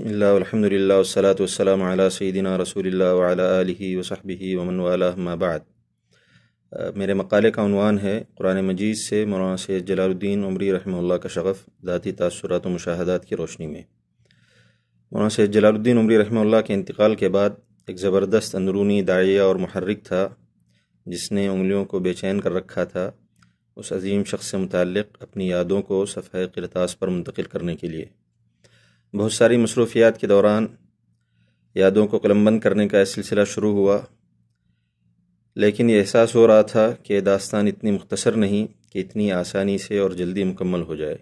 बसमिल्लाम सैदिना रसूल वसहबी वमन वालबाद मेरे मकाले का अनवान है कुरान मजीद से मौलाना सैद जलालुद्दीन उमरी रहमल्ला का शगफ़ ज़ाती तसरत व मुशाहदात की रोशनी में मौलाना सैद जलालुद्दीन उमरी रहमल्ला के इंतकाल के बाद एक ज़बरदस्त अंदरूनी दाइया और महर्रिक था जिसने उंगलियों को बेचैन कर रखा था उस अजीम शख्स से मुतक़ अपनी यादों को सफ़े करतास पर मुंतकिल करने के लिए बहुत सारी मसरूफियात के दौरान यादों को कलमबंद करने का सिलसिला शुरू हुआ लेकिन ये एहसास हो रहा था कि दास्तान इतनी मुख्तसर नहीं कि इतनी आसानी से और जल्दी मुकम्मल हो जाए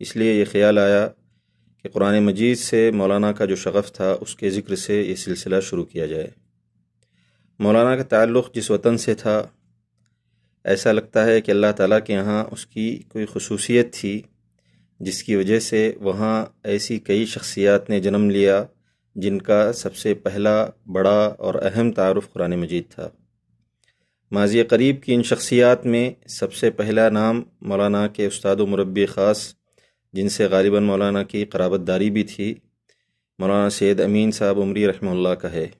इसलिए यह ख्याल आया कि कुरान मजीद से मौलाना का जो शगफ़ था उसके ज़िक्र से ये सिलसिला शुरू किया जाए मौलाना का ताल्लुक़ जिस वतन से था ऐसा लगता है कि अल्लाह ताला के यहाँ उसकी कोई खसूसियत थी जिसकी वजह से वहाँ ऐसी कई शख्सियात ने जन्म लिया जिनका सबसे पहला बड़ा और अहम तारफ़ कुरान मजीद था माजी करीब की इन शख्सियात में सबसे पहला नाम मौलाना के उस्ताद मुरबी ख़ास जिनसे गालिबा मौलाना की कराबतदारी भी थी मौलाना सैद अमीन साहब उमरी रहमल का है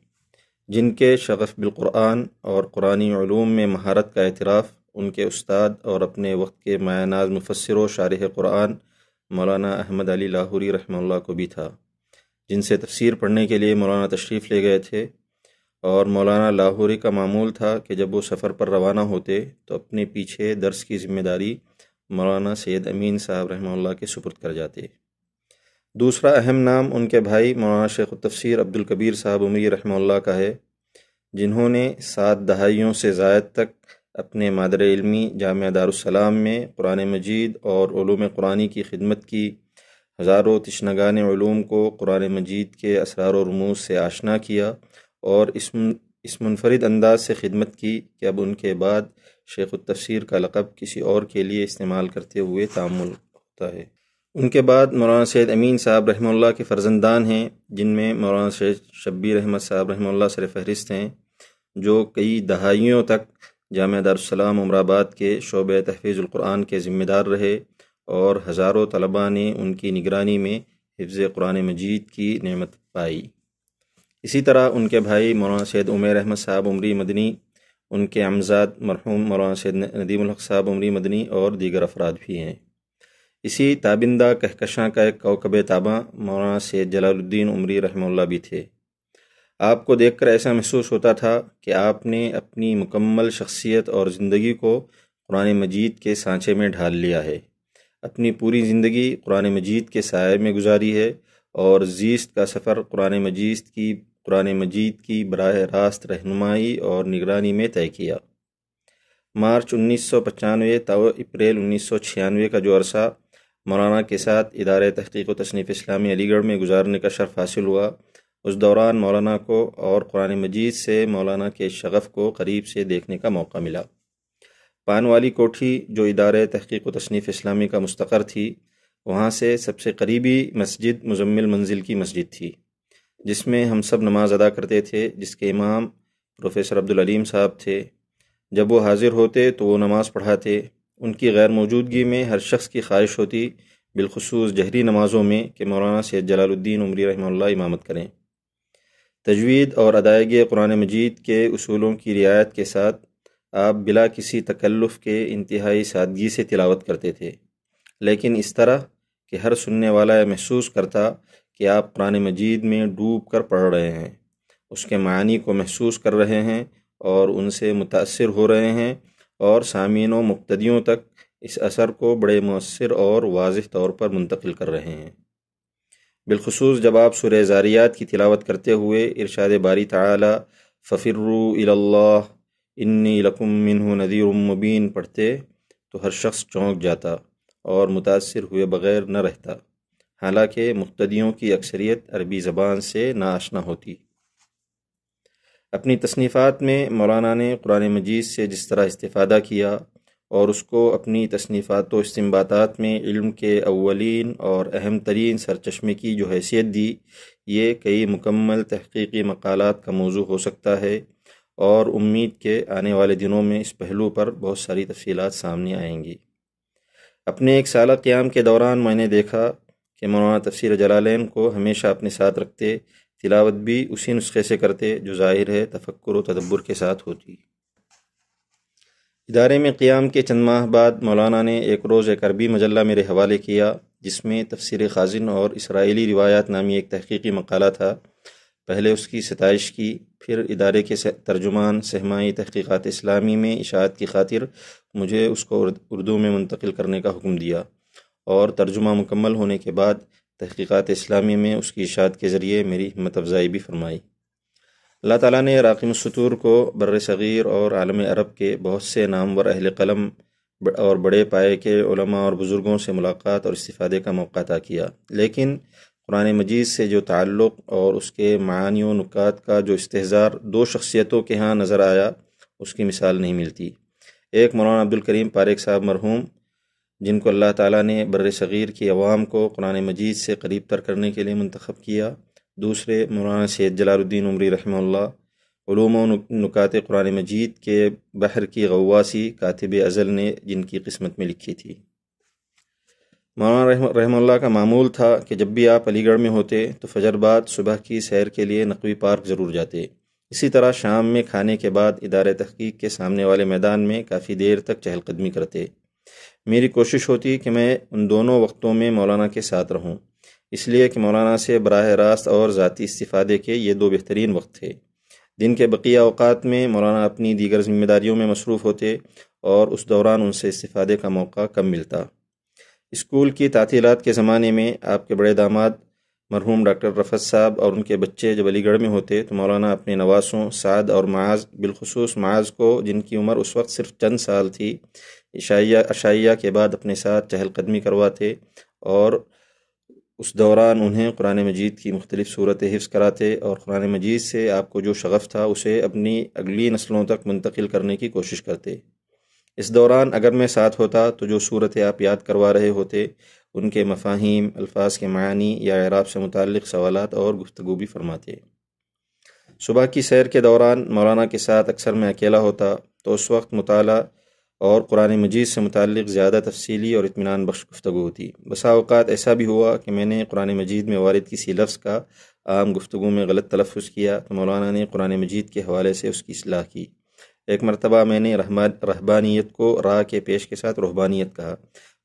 जिनके शगफ़ बिलकुरान और कुरानी ूम में महारत का एतराफ़ उनके उस्ताद और अपने वक्त के मायानाज मुफसर व शारह कुरान मौलाना अहमद अली लाहौरी रहमल्ला को भी था जिनसे तफसीर पढ़ने के लिए मौलाना तशरीफ़ ले गए थे और मौलाना लाहौरी का मामूल था कि जब वो सफ़र पर रवाना होते तो अपने पीछे दर्स की ज़िम्मेदारी मौलाना सैद अमीन साहब रहमल के सुपुर्द कर जाते दूसरा अहम नाम उनके भाई मौलाना शेख तफसर अब्दुल कबीर साहब उमरी रहमल का है जिन्होंने सात दहाइयों से ज़ायद तक अपने मादर इलमी जाम दारुसलाम में कुरान मजीद और कुरानी की खिदमत की हज़ारों तशनगान ूम को कुरान मजीद के असरार रमूज से आशना किया और इस इस मुनफरद अंदाज से खिदमत की कि अब उनके बाद शेख तफसर का लक़ब किसी और के लिए इस्तेमाल करते हुए तामुल होता है उनके बाद मौलाना सैद अमीन साहब रहमल्ला के फर्जंदान हैं जिनमें मौलाना सैद शब्बीर अहमद साहब रहमल्ला सर फहरिस्त हैं जो कई दहाइयों तक जाम दारसलाम उमराबाद के शोब तहफ़ीज़ुल्क़ुरान के ज़िम्मेदार रहे और हज़ारों तलबा ने उनकी निगरानी में हिफ्ज़ कुरान मजीद की नमत पाई इसी तरह उनके भाई मौलाना सैद उमेर अहमद साहब उमरी मदनी उनके अमजाद मरहूम मौलाना सैद नदीमलक साहब उमरी मदनी और दीगर अफराद भी हैं इसी ताबिंदा कहकशां का एक कौकब ताबा मौलाना सैद जलालुद्दीन उमरी रहमल्ला भी थे आपको देखकर ऐसा महसूस होता था कि आपने अपनी मुकम्मल शख्सियत और ज़िंदगी को कुरान मजीद के सांचे में ढाल लिया है अपनी पूरी ज़िंदगी कुरान मजीद के साय में गुजारी है और जीस्त का सफ़र कुरान मजीद की कुरान मजीद की बरह रास्त रहनुमाई और निगरानी में तय किया मार्च उन्नीस सौ पचानवे अप्रैल उन्नीस सौ छियानवे का जो अरसा मौलाना के साथ इदार तहकीक तसनीफ़ इस्लामी अलीगढ़ में गुजारने का शर्फ हासिल हुआ उस दौरान मौलाना को और कुरान मजीद से मौलाना के शगफ़ को करीब से देखने का मौका मिला पान वाली कोठी जो इदारे तहकीक व तसनीफ़ इस्लामी का मुस्तकर थी वहाँ से सबसे करीबी मस्जिद मुजम्मिल मंजिल की मस्जिद थी जिसमें हम सब नमाज अदा करते थे जिसके इमाम प्रोफेसर अब्दुल अलीम साहब थे जब वो हाज़िर होते तो वो नमाज़ पढ़ाते उनकी गैर मौजूदगी में हर शख्स की ख्वाहिश होती बिलखसूस जहरी नमाज़ों में कि मौलाना सैद जलालुद्दीन उमरी रहमल्ला इमामत करें तजवीद और अदायगी कुरान मजीद के असूलों की रियायत के साथ आप बिला किसी तकल्लुफ़ के इंतहाई सादगी से तिलावत करते थे लेकिन इस तरह कि हर सुनने वाला यह महसूस करता कि आप कुरान मजीद में डूब कर पढ़ रहे हैं उसके मानी को महसूस कर रहे हैं और उनसे मुतासर हो रहे हैं और सामीन व तक इस असर को बड़े मौसर और वाज तौर पर मुंतकिल कर रहे हैं बिलखसूस जब आप सुर ज़ारियात की तिलावत करते हुए इरशाद बारी ताली फ़फ़िर्रल्ला इन्नी लकुम मिनहु नदीर मुबीन पढ़ते तो हर शख्स चौंक जाता और मुतासर हुए बग़ैर न रहता हालांकि मुख्तियों की अक्सरियत अरबी ज़बान से नाशना होती अपनी तसनीफ़ात में मौलाना ने कुरान मजीद से जिस तरह इस्तादा किया और उसको अपनी तसनीफ़ात व में इल्म के अवलिन और अहम तरीन सरचश्मे की जो हैसियत दी ये कई मुकम्मल तहकीकी मकालत का मौजू हो सकता है और उम्मीद के आने वाले दिनों में इस पहलू पर बहुत सारी तफसीलत सामने आएंगी अपने एक साल क़्याम के दौरान मैंने देखा कि मौलाना तफसर जलालैन को हमेशा अपने साथ रखते तिलावत भी उसी नुस्खे से करते जो ज़ाहिर है तफक्र व तदब्बर के साथ होती इदारे में क़्याम के चंद माह बाद मौलाना ने एक रोज़ एक अरबी मजल्ला मेरे हवाले किया जिसमें तफसर खाजिन और इसराइली रिवायात नामी एक तहकीकी मकाला था पहले उसकी सतश की फिर इदारे के तर्जुमान सहमाई तहकीक़त इस्लामी में इशात की खातिर मुझे उसको उर्दू में मुंतकिल करने का हुक्म दिया और तर्जुमा मुकम्मल होने के बाद तहकीक़त इस्लामी में उसकी इशात के ज़रिए मेरी हिम्मत अफजाई भी फरमाई अल्लाह ताला ने राकिम सतूर को बर सग़ीर और आलम अरब के बहुत से नामवर अहल कलम और बड़े पाए के उलमा और बुज़ुर्गों से मुलाकात और इस्तीफ़ादे का मौका अता किया लेकिन कुरान मजीद से जो ताल्लुक़ और उसके मानी नुकात का जो इस्तेजार दो शख्सियतों के यहाँ नज़र आया उसकी मिसाल नहीं मिलती एक मौलाना अब्दुल करीम पारेख साहब मरहूम जिनको अल्लाह ताला ने बर सग़ीर की आवाम को कुरान मजीद से करीब तर करने के लिए मंतखब किया दूसरे मौलाना सैद जलालुद्दीन उमरी रहमल्लाम नुकात कुरान मजीद के बहर की गवासी कातिब अज़ल ने जिनकी किस्मत में लिखी थी मौलाना रहमल्ला का मामूल था कि जब भी आप अलीगढ़ में होते तो फजर बाद सुबह की सैर के लिए नकवी पार्क ज़रूर जाते इसी तरह शाम में खाने के बाद इदार तहकीक के सामने वाले मैदान में काफ़ी देर तक चहलकदमी करते मेरी कोशिश होती कि मैं उन दोनों वक्तों में मौलाना के साथ रहूँ इसलिए कि मौलाना से बरह रास्त और ज़ाती इस्तीफादे के ये दो बेहतरीन वक्त थे दिन के बकिया अवकात में मौलाना अपनी दीगर जिम्मेदारियों में मसरूफ़ होते और उस दौरान उनसे इस्तीफादे का मौका कम मिलता स्कूल की तातीलत के ज़माने में आपके बड़े दामाद मरहूम डॉक्टर रफत साहब और उनके बच्चे जब अलीगढ़ में होते तो मौलाना अपने नवासों साद और माज बिलखसूस माज को जिनकी उम्र उस वक्त सिर्फ चंद साल थी इशाइया अशाइया के बाद अपने साथ चहलकदमी करवाते और उस दौरान उन्हें कुरान मजीद की मुख्तलिफ़ सूरत हिफ्स कराते और कुरान मजीद से आपको जो शगफ़ था उसे अपनी अगली नस्लों तक मुंतकिल करने की कोशिश करते इस दौरान अगर मैं साथ होता तो जो सूरत आप याद करवा रहे होते उनके मफाहिम अल्फाज के मानी या एराब से मुतल सवाल और गुफ्तु भी फरमाते सुबह की सैर के दौरान मौलाना के साथ अक्सर मैं अकेला होता तो उस वक्त मुताला और कुरान मजीद से मुतक ज़्यादा तफसीली और इतमान बख्श गुफ्तु होती बसा अवत ऐसा भी हुआ कि मैंने कुरान मजीद में वारद किसी लफ्ज़ का आम गुफ्तु में गलत तलफ़ किया तो मौलाना ने कुरान मजीद के हवाले से उसकी असलाह की एक मरतबा मैंने रहबानियत को रा के पेश के साथ रहबानियत कहा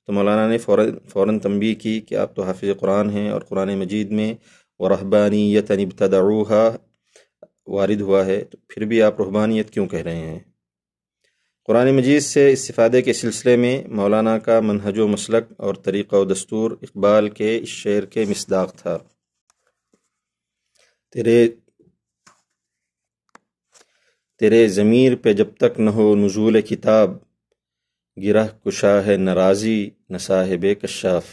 तो मौलाना ने फ़ौर फ़ौर तंबी की कि आप तो हाफिज़ कुरान हैं और कुरान मजीद में वरहबानियत अनबतदरूहा वारद हुआ है तो फिर भी आप रहबानियत क्यों कह रहे हैं कुरान मजीद से इस्तादे के सिलसिले में मौलाना का मनहज मसलक और तरीक़ व दस्तूर इकबाल के इस शेर के मसदाक था तेरे तेरे ज़मीर पे जब तक न हो नजूल किताब गिरह कुशा है नाराज़ी न साहिब कशाफ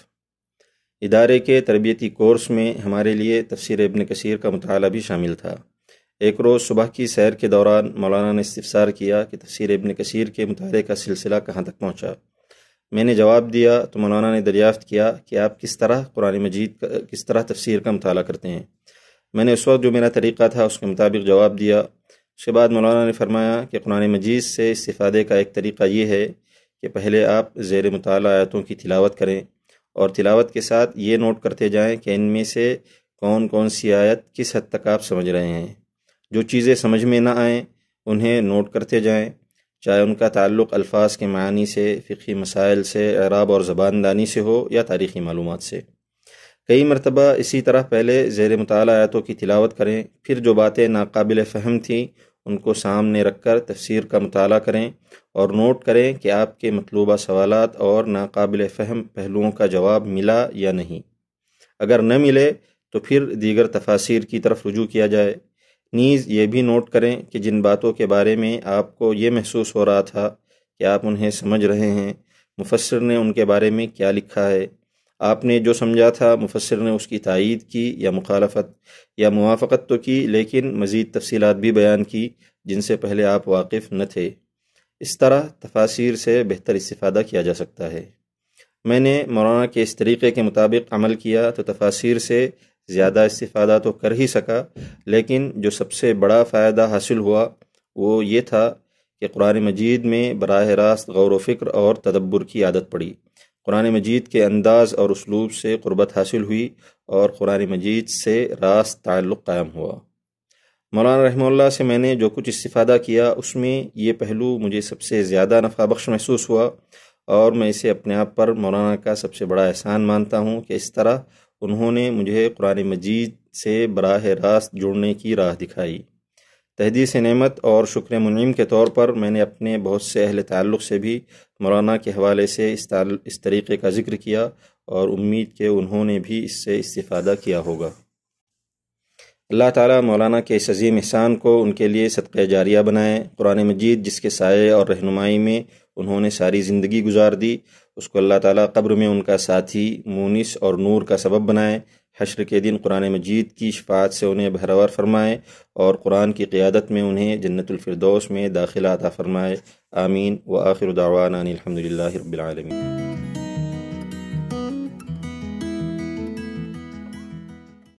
इदारे के तरबियती कोर्स में हमारे लिए तफसर इबन कसीर का मताल भी शामिल था एक रोज़ सुबह की सैर के दौरान मौलाना ने इस्तफसार किया कि तफसर इबन कसीर के मुतारे का सिलसिला कहाँ तक पहुँचा मैंने जवाब दिया तो मौलाना ने दरियाफ़्त किया कि आप किस तरह कुरान मजीद का किस तरह तफसीर का मताल करते हैं मैंने उस वक्त जो मेरा तरीक़ा था उसके मुताबिक जवाब दिया उसके बाद मौलाना ने फरमाया कि कुरान मजीद से इस्तादे का एक तरीक़ा ये है कि पहले आप ज़ेर मताल आयतों की तिलावत करें और तिलावत के साथ ये नोट करते जाएँ कि इनमें से कौन कौन सी आयत किस हद तक आप समझ रहे हैं जो चीज़ें समझ में ना आएँ उन्हें नोट करते जाएँ चाहे उनका ताल्लुक़ अल्फाज के मानी से फ़िकी मसाइल से अराब और ज़बानदानी से हो या तारीख़ी मालूम से कई मरतबा इसी तरह पहले ज़ेर मताल आयतों की तिलावत करें फिर जो बातें नाकबिल फ़हम थीं उनको सामने रख कर तफसर का मताल करें और नोट करें कि आपके मतलूबा सवाल और नाकबिल फ़हम पहलुओं का जवाब मिला या नहीं अगर न मिले तो फिर दीगर तफासिर की तरफ रुजू किया जाए नीज़ ये भी नोट करें कि जिन बातों के बारे में आपको ये महसूस हो रहा था कि आप उन्हें समझ रहे हैं मुफसर ने उनके बारे में क्या लिखा है आपने जो समझा था मुफसर ने उसकी तइद की या मुखालफत या मुआफ़त तो की लेकिन मज़ीद तफसीत भी बयान की जिनसे पहले आप वाकिफ़ न थे इस तरह तफासिर से बेहतर इस्ता किया जा सकता है मैंने मौलाना के इस तरीक़े के मुताबिक अमल किया तो तफासिर से ज़्यादा इस्तीफ़ादा तो कर ही सका लेकिन जो सबसे बड़ा फ़ायदा हासिल हुआ वो ये था कि कुरान मजीद में बरह रास्त गौर व और तदब्बर की आदत पड़ी कुरान मजीद के अंदाज़ और उसलूब से क़ुरबत हासिल हुई और कुरान मजीद से रास्त ताल्लुक़ कायम हुआ मौलाना रहमल्ला से मैंने जो कुछ इस्तीफ़ादा किया उसमें ये पहलू मुझे सबसे ज़्यादा नफ़ा बख्श महसूस हुआ और मैं इसे अपने आप पर मौलाना का सबसे बड़ा एहसान मानता हूँ कि इस तरह उन्होंने मुझे कुरान मजीद से बराह रास्त जुड़ने की राह दिखाई तहदीस नमत और शुक्र मुनिम के तौर पर मैंने अपने बहुत से अहल ताल्लुक़ से भी मौलाना के हवाले से इस इस तरीक़े का जिक्र किया और उम्मीद के उन्होंने भी इससे इस्ता किया होगा अल्लाह ताला मौलाना के इस अजीम एहसान को उनके लिए सदक़ जारिया बनाए कुरान मजीद जिसके साय और रहनुमाई में उन्होंने सारी ज़िंदगी गुजार दी उसको अल्लाह ताला कब्र में उनका साथी मुनिस और नूर का सबब बनाए हशर के दिन कुरान मजीद की शफात से उन्हें भरवर फरमाए और कुरान की क़्यादत में उन्हें जन्नतफरदोस में दाखिला अता फरमाए आमीन व आखिर दावाना